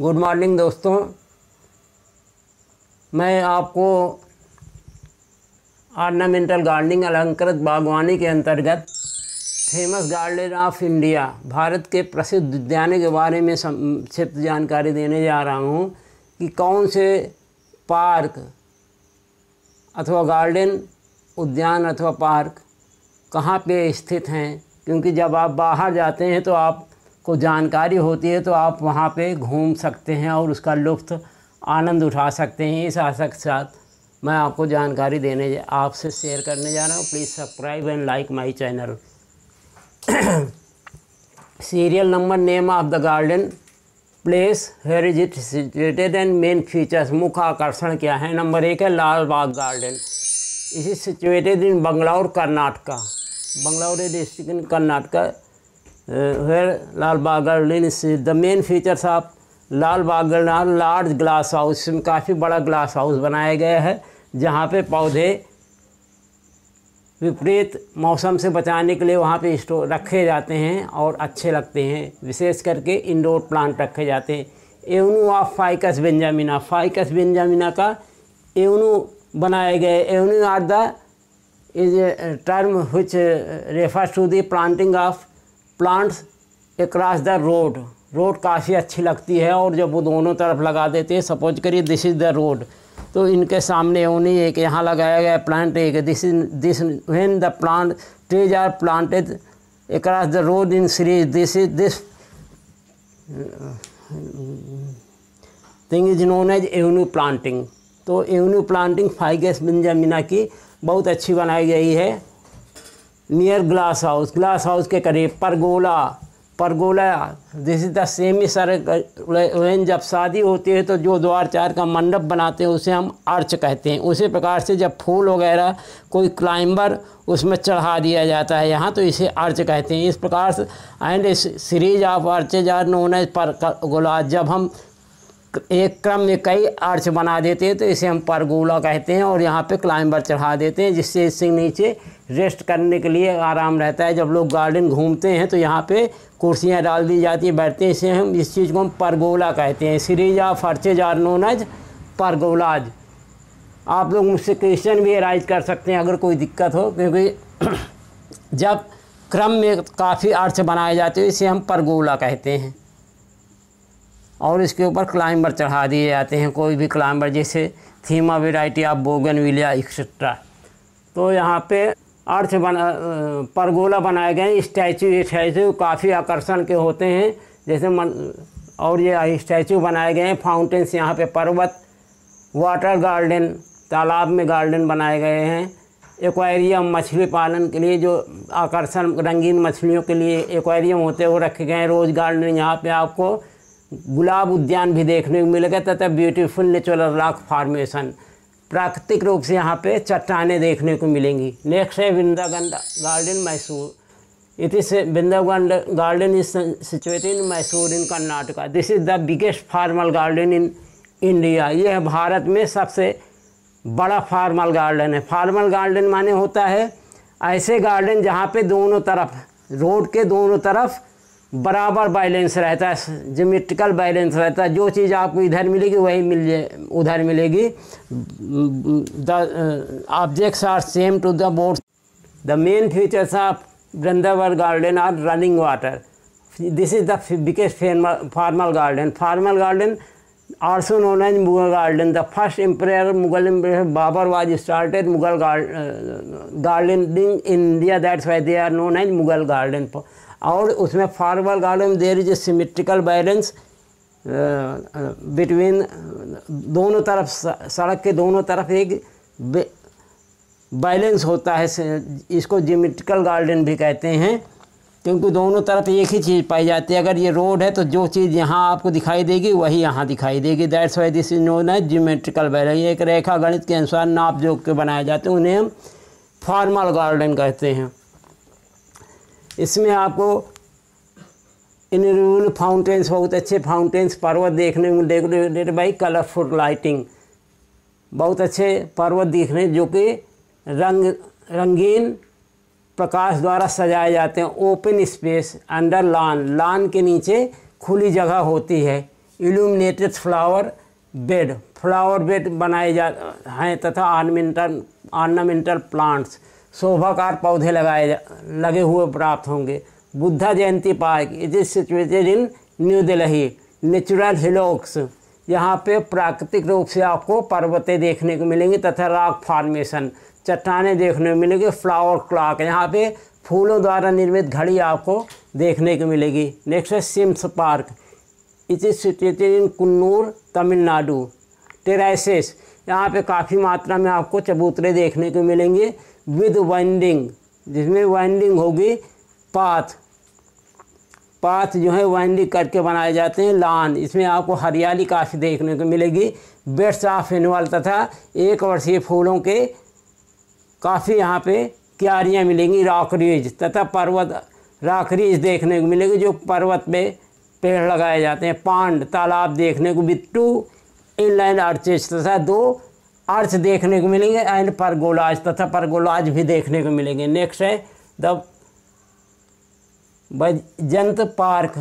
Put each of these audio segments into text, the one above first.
good morning दोस्तों मैं आपको आर्नामेंटल गार्डनिंग अलंकृत बागवानी के अंतर्गत फेमस गार्डन ऑफ इंडिया भारत के प्रसिद्ध उद्यानों के बारे में संक्षिप्त जानकारी देने जा रहा हूँ कि कौन से पार्क अथवा गार्डन उद्यान अथवा पार्क कहाँ पे स्थित हैं क्योंकि जब आप बाहर जाते हैं तो आप को जानकारी होती है तो आप वहाँ पे घूम सकते हैं और उसका लुफ्त आनंद उठा सकते हैं इस आशा के साथ मैं आपको जानकारी देने आपसे शेयर करने जा रहा हूँ please subscribe and like my channel serial number name of the garden place where is it situated and main features मुख्य आकर्षण क्या है नंबर एक है लाल बाग गार्डन इस is situated in Bangalore Karnataka Bangalore district in Karnataka where Lal Bagar Lane is the main features of Lal बागल large glass house इसमें काफ़ी बड़ा ग्लास हाउस बनाया गया है जहाँ पे पौधे विपरीत मौसम से बचाने के लिए वहाँ पे स्टोर रखे जाते हैं और अच्छे लगते हैं विशेष करके इंडोर प्लांट रखे जाते हैं avenue of ficus benjamina ficus benjamina का एवनू बनाए गए avenue are the is term which refers to the planting of plants across the road road काफ़ी अच्छी लगती है और जब वो दोनों तरफ लगा देते हैं सपोज करिए दिस इज़ द रोड तो इनके सामने उन्हीं एक यहाँ लगाया गया प्लांट एक this is this when the plant trees are planted across the road in series this is this thing is known as avenue planting तो एवन्यू प्लांटिंग फाइगेस बेंजामिना की बहुत अच्छी बनाई गई है near glass house glass house के करीब pergola pergola this is the semi sir जब शादी होती है तो जो द्वार चार का मंडप बनाते हैं उसे हम अर्च कहते हैं उसी प्रकार से जब फूल वगैरह कोई क्लाइंबर उसमें चढ़ा दिया जाता है यहाँ तो इसे अर्च कहते हैं इस प्रकार से and series of arches are known as pergola जब हम एक क्रम में कई अर्च बना देते हैं तो इसे हम परगोला कहते हैं और यहाँ पे क्लाइंबर चढ़ा देते हैं जिससे इससे नीचे रेस्ट करने के लिए आराम रहता है जब लोग गार्डन घूमते हैं तो यहाँ पे कुर्सियाँ डाल दी जाती हैं बैठते हैं इसे हम इस चीज़ को हम परगोला कहते हैं series of arches are known as pergolas आप लोग मुझसे क्वेश्चन भी अराइज कर सकते हैं अगर कोई दिक्कत हो क्योंकि जब क्रम में काफ़ी अर्थ बनाए जाते हैं इसे हम परगोला कहते हैं और इसके ऊपर क्लाइंबर चढ़ा दिए जाते हैं कोई भी क्लाइंबर जैसे थीमा variety of bougainvillea etcetera तो यहाँ पे अर्थ बना परगोला बनाए गए स्टैचू स्टैचू काफ़ी आकर्षण के होते हैं जैसे मन और ये स्टैचू बनाए गए हैं फाउंटेन्स यहाँ पे पर्वत वाटर गार्डन तालाब में गार्डन बनाए गए हैं एक्वायरियम मछली पालन के लिए जो आकर्षण रंगीन मछलियों के लिए एक्वायरियम होते वो रखे गए हैं रोज़ गार्डन यहाँ पे आपको गुलाब उद्यान भी देखने को मिलेगा तथा ब्यूटीफुल नेचुरल रॉक फार्मेशन प्राकृतिक रूप से यहाँ पे चट्टाने देखने को मिलेंगी नेक्स्ट है Brindavan garden Mysore it is Bindavan garden is situated in Mysore in Karnataka this is the biggest formal garden in India यह भारत में सबसे बड़ा फार्मल गार्डन है फार्मल गार्डन माने होता है ऐसे गार्डन जहाँ पे दोनों तरफ रोड के दोनों तरफ बराबर बैलेंस रहता है जोमेट्रिकल बैलेंस रहता है जो चीज़ आपको इधर मिलेगी वही मिल जाए उधर मिलेगी the objects are same to the board the main features of Brindavan garden are running water this is the biggest formal garden formal garden also known as Mughal garden the first empire Mughal empire Babur was started Mughal gardening in India that's why they are known as Mughal garden और उसमें formal garden there is symmetrical balance between दोनों तरफ सड़क के दोनों तरफ एक balance होता है इसको जीमेट्रिकल गार्डन भी कहते हैं क्योंकि दोनों तरफ एक ही चीज़ पाई जाती है अगर ये रोड है तो जो चीज़ यहाँ आपको दिखाई देगी वही यहाँ दिखाई देगी that's why this is known है जीमेट्रिकल बैलेंस एक रेखा गणित के अनुसार नाप जोक के बनाए जाते हैं उन्हें हम फॉर्मल गार्डन कहते हैं इसमें आपको इन रूल फाउंटेन्स बहुत अच्छे फाउंटेन्स पर्वत देखने में डेकोरेटेड बाई कलरफुल लाइटिंग बहुत अच्छे पर्वत देखने जो कि रंग रंगीन प्रकाश द्वारा सजाए जाते हैं open space under lawn lawn के नीचे खुली जगह होती है illuminated flower bed flower bed बनाए जा हैं तथा आर्नामेंटल आर्नामेंटल प्लांट्स शोभाकार पौधे लगाए लगे हुए प्राप्त होंगे Buddha Jayanti park is is situated in New Delhi natural hillocks यहाँ पे प्राकृतिक रूप से आपको पर्वतें देखने को मिलेंगी तथा रॉक फार्मेशन चट्टाने देखने को मिलेंगी फ्लावर क्लॉक यहाँ पे फूलों द्वारा निर्मित घड़ी आपको देखने को मिलेगी नेक्स्ट है Sims park is is situated in Coonoor Tamil Nadu terraces यहाँ पे काफ़ी मात्रा में आपको चबूतरे देखने को मिलेंगे विद वाइंडिंग जिसमें वाइंडिंग होगी पाथ पाथ जो है वाइंडिंग करके बनाए जाते हैं लान इसमें आपको हरियाली काफ़ी देखने को मिलेगी बेड्स ऑफ एनवल तथा एक वर्षीय फूलों के काफ़ी यहाँ पे क्यारियाँ मिलेंगी रॉकरीज तथा पर्वत रॉकरीज देखने को मिलेगी जो पर्वत पे पेड़ लगाए जाते हैं पांड तालाब देखने को बिट्टू इनलाइन आर्चेज तथा दो अर्थ देखने को मिलेंगे एंड परगोलाज तथा परगोलाज भी देखने को मिलेंगे नेक्स्ट है the Bryant park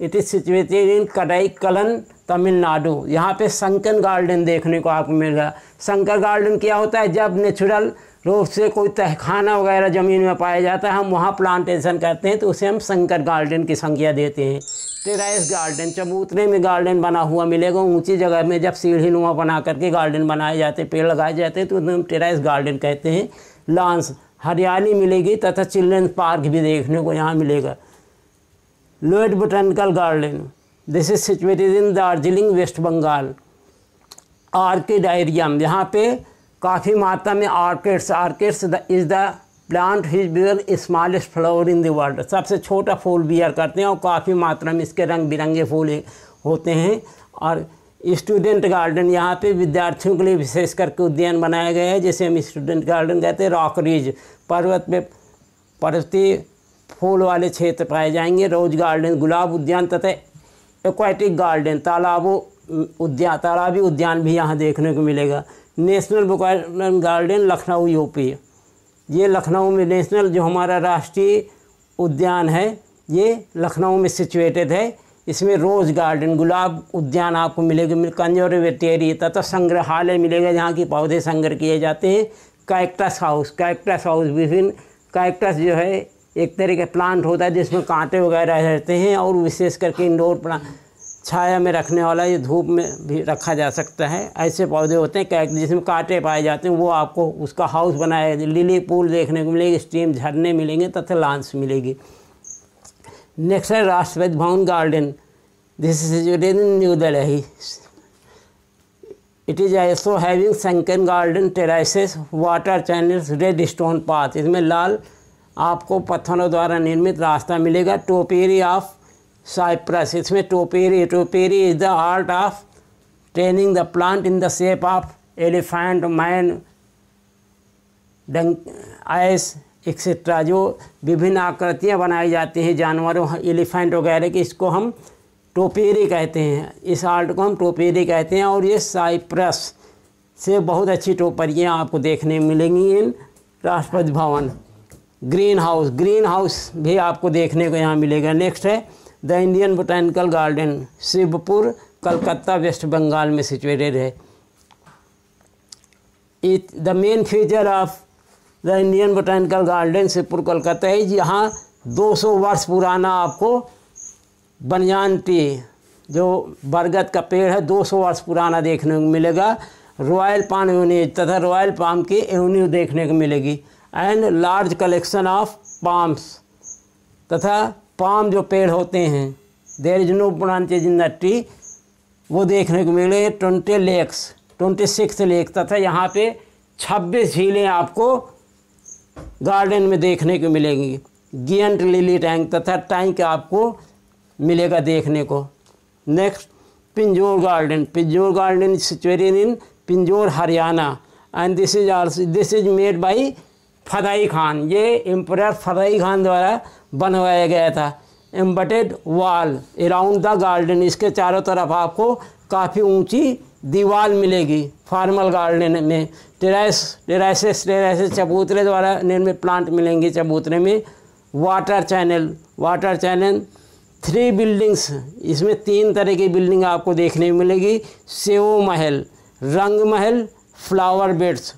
it is situated in Kodaikanal Tamil Nadu यहाँ पे संकन गार्डन देखने को आपको मिल रहा संकर गार्डन क्या होता है जब नेचुरल रूप से कोई तहखाना वगैरह ज़मीन में पाया जाता है हम वहाँ प्लांटेशन करते हैं तो उसे हम संकर गार्डन की संख्या देते हैं टेराइस गार्डन चबूतरे में गार्डन बना हुआ मिलेगा ऊंची जगह में जब सीढ़ी नुमा बना करके गार्डन बनाए जाते पेड़ लगाए जाते तो उसमें टेराइस गार्डन कहते हैं लांस हरियाली मिलेगी तथा चिल्ड्रेन पार्क भी देखने को यहाँ मिलेगा Lloyd botanical garden this is situated in Darjeeling West Bengal orchid area यहाँ पे काफ़ी मात्रा में orchids orchids is the plant which bear smallest flower in the world सबसे छोटा फूल बियर करते हैं और काफ़ी मात्रा में इसके रंग बिरंगे फूल होते हैं और स्टूडेंट गार्डन यहाँ पे विद्यार्थियों के लिए विशेष करके उद्यान बनाया गया है जैसे हम स्टूडेंट गार्डन कहते हैं रिज पर्वत में पर्वती फूल वाले क्षेत्र पाए जाएंगे रोज गार्डन गुलाब उद्यान तथा एक्वाटिक गार्डन तालाबों उद्यान तालाबी उद्यान भी यहाँ देखने को मिलेगा national book garden Lucknow UP ये लखनऊ में नेशनल जो हमारा राष्ट्रीय उद्यान है ये लखनऊ में सिचुएटेड है इसमें रोज़ गार्डन गुलाब उद्यान आपको मिलेगा कंजर्वेटेरी तथा संग्रहालय मिलेगा जहाँ की पौधे संग्रह किए जाते हैं कैक्टस हाउस कैक्टस हाउस विभिन्न कैक्टस जो है एक तरह का प्लांट होता है जिसमें कांटे वगैरह रहते हैं और विशेष करके इंडोर प्लांट छाया में रखने वाला ये धूप में भी रखा जा सकता है ऐसे पौधे होते हैं कैक जिसमें कांटे पाए जाते हैं वो आपको उसका हाउस बनाया लिली पूल देखने को मिलेगी स्टीम झरने मिलेंगे तथा लांस मिलेगी नेक्स्ट है Rashtrapati Bhavan garden this is situated in New Delhi it is also having sunken garden terraces water channels red stone path इसमें लाल आपको पत्थरों द्वारा निर्मित रास्ता मिलेगा टोपेरी ऑफ साइप्रस इसमें topiary topiary is the art of training the plant in the shape of elephant man ice etcetera जो विभिन्न आकृतियाँ बनाई जाती हैं जानवरों एलिफेंट वगैरह की इसको हम टोपेरी कहते हैं इस आर्ट को हम टोपेरी कहते हैं और ये साइप्रस से बहुत अच्छी टोपरियाँ आपको देखने मिलेंगी इन राष्ट्रपति भवन ग्रीन हाउस ग्रीन हाउस भी आपको देखने को यहाँ मिलेगा नेक्स्ट है the Indian botanical garden Shibpur Calcutta West Bengal में सिचुएटेड है it the main feature of the Indian botanical garden Shibpur Calcutta है यहाँ 200 वर्ष पुराना आपको बनियान टी जो बरगद का पेड़ है 200 वर्ष पुराना देखने को मिलेगा रॉयल पाम एवन्यू तथा रॉयल पाम की एवन्यू देखने को मिलेगी and large collection of palms तथा पाम जो पेड़ होते हैं there is no branches in the tree वो देखने को मिले twenty lakes twenty six lake तथा यहाँ पे छब्बीस झीलें आपको गार्डन में देखने को मिलेंगी गियंट लिली टैंक तथा टैंक आपको मिलेगा देखने को next Pinjore garden Pinjore garden situated in Pinjore Haryana and this is also this is made by Fadai Khan ये एम्पर फदाई खान द्वारा बनवाया गया था embedded wall around the garden इसके चारों तरफ आपको काफ़ी ऊंची दीवार मिलेगी फार्मल गार्डन में टेरेस टेरेसेस टेरेसेस चबूतरे द्वारा निर्मित प्लांट मिलेंगे चबूतरे में water channel water channel three buildings इसमें तीन तरह की बिल्डिंग आपको देखने में मिलेगी सेव महल Rang Mahal flower beds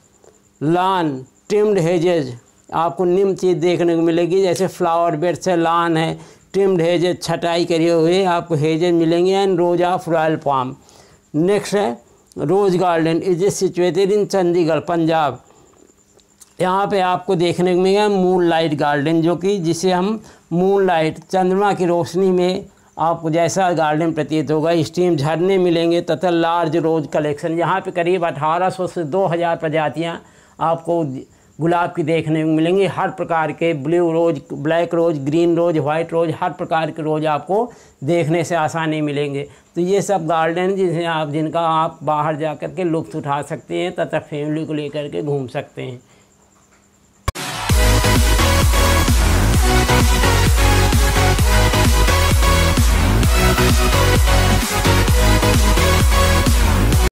lawn trimmed hedges आपको निम्न चीज़ देखने को मिलेगी जैसे फ्लावर बेड से लान है ट्रिम्ड हेजेज छटाई करे हुए आपको हेजेज मिलेंगे and rows of royal palm next है rose garden is is situated in Chandigarh Punjab यहाँ पे आपको देखने को मिलेगा मून लाइट गार्डन जो कि जिसे हम मून लाइट चंद्रमा की रोशनी में आपको जैसा गार्डन प्रतीत होगा स्टीम झरने मिलेंगे तथा लार्ज रोज कलेक्शन यहाँ पे करीब 1800 से 2000 प्रजातियाँ आपको गुलाब की देखने में मिलेंगे हर प्रकार के blue rose black rose green rose white rose हर प्रकार के रोज आपको देखने से आसानी मिलेंगे तो ये सब गार्डन जिन्हें आप जिनका आप बाहर जा कर के लुत्फ़ उठा सकते हैं तथा फैमिली को लेकर के घूम सकते हैं